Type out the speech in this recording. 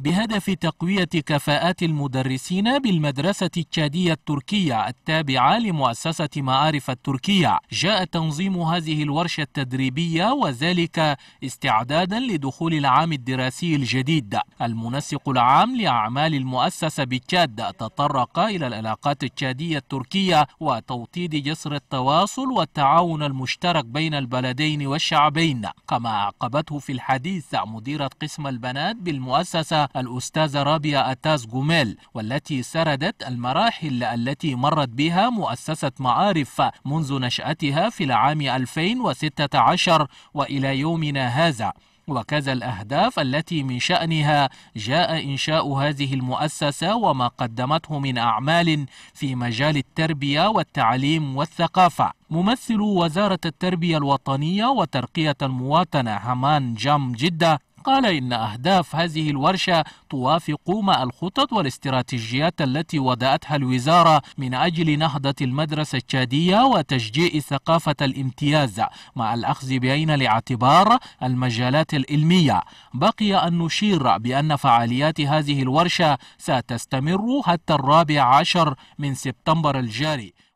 بهدف تقوية كفاءات المدرسين بالمدرسة التشادية التركية التابعة لمؤسسة معارف التركية جاء تنظيم هذه الورشة التدريبية وذلك استعدادا لدخول العام الدراسي الجديد المنسق العام لأعمال المؤسسة بتشاد تطرق إلى العلاقات التشادية التركية وتوطيد جسر التواصل والتعاون المشترك بين البلدين والشعبين كما أعقبته في الحديث مديرة قسم البنات بالمؤسسة الأستاذة رابية أتاز جوميل والتي سردت المراحل التي مرت بها مؤسسة معارف منذ نشأتها في العام 2016 وإلى يومنا هذا وكذا الأهداف التي من شأنها جاء إنشاء هذه المؤسسة وما قدمته من أعمال في مجال التربية والتعليم والثقافة ممثل وزارة التربية الوطنية وترقية المواطنة همان جام جدة قال إن أهداف هذه الورشة توافق مع الخطط والاستراتيجيات التي وضعتها الوزارة من أجل نهضة المدرسة التشادية وتشجيع ثقافة الامتياز مع الأخذ بعين الاعتبار المجالات العلمية بقي أن نشير بأن فعاليات هذه الورشة ستستمر حتى الرابع عشر من سبتمبر الجاري